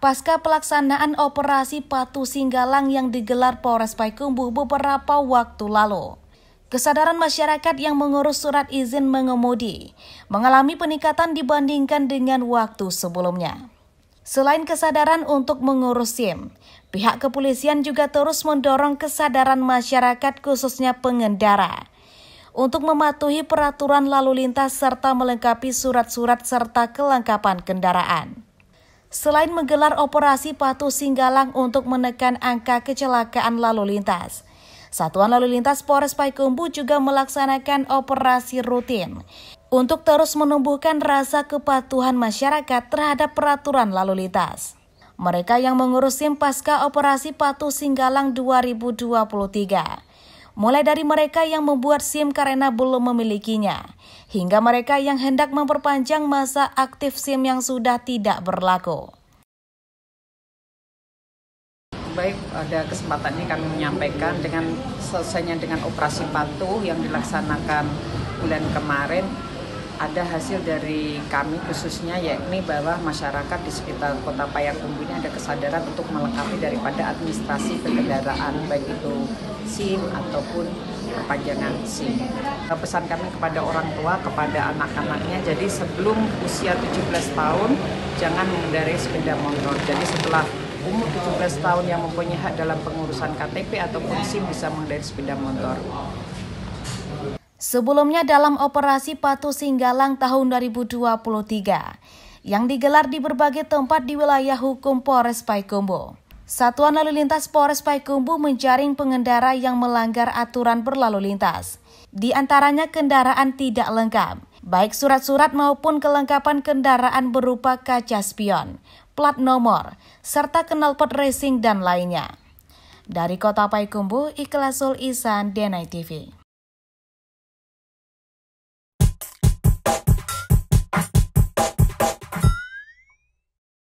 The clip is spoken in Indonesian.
Pasca pelaksanaan operasi Patu Singgalang yang digelar Polres Payakumbuh beberapa waktu lalu. Kesadaran masyarakat yang mengurus surat izin mengemudi mengalami peningkatan dibandingkan dengan waktu sebelumnya. Selain kesadaran untuk mengurus SIM, pihak kepolisian juga terus mendorong kesadaran masyarakat khususnya pengendara untuk mematuhi peraturan lalu lintas serta melengkapi surat-surat serta kelengkapan kendaraan selain menggelar operasi patuh singgalang untuk menekan angka kecelakaan lalu lintas. Satuan Lalu Lintas Polres Paikumbu juga melaksanakan operasi rutin untuk terus menumbuhkan rasa kepatuhan masyarakat terhadap peraturan lalu lintas. Mereka yang mengurus SIM pasca operasi patuh Singgalang 2023 mulai dari mereka yang membuat SIM karena belum memilikinya, hingga mereka yang hendak memperpanjang masa aktif SIM yang sudah tidak berlaku. Baik, ada kesempatan ini kami menyampaikan dengan selesainya dengan operasi patuh yang dilaksanakan bulan kemarin, ada hasil dari kami khususnya yakni bahwa masyarakat di sekitar kota Payakumbuh ini ada kesadaran untuk melengkapi daripada administrasi kendaraan baik itu SIM ataupun perpanjangan SIM. Eh, pesan kami kepada orang tua, kepada anak-anaknya, jadi sebelum usia 17 tahun jangan mengendarai sepeda motor. Jadi setelah umur 17 tahun yang mempunyai hak dalam pengurusan KTP ataupun SIM bisa mengendarai sepeda motor. Sebelumnya dalam operasi Patu Singgalang tahun 2023 yang digelar di berbagai tempat di wilayah hukum Polres Paikumbu. Satuan Lalu Lintas Polres Paikumbu menjaring pengendara yang melanggar aturan berlalu lintas. Di antaranya kendaraan tidak lengkap, baik surat-surat maupun kelengkapan kendaraan berupa kaca spion, plat nomor, serta knalpot racing dan lainnya. Dari Kota Paikumbu, Ikhlasul Isan, Denai TV.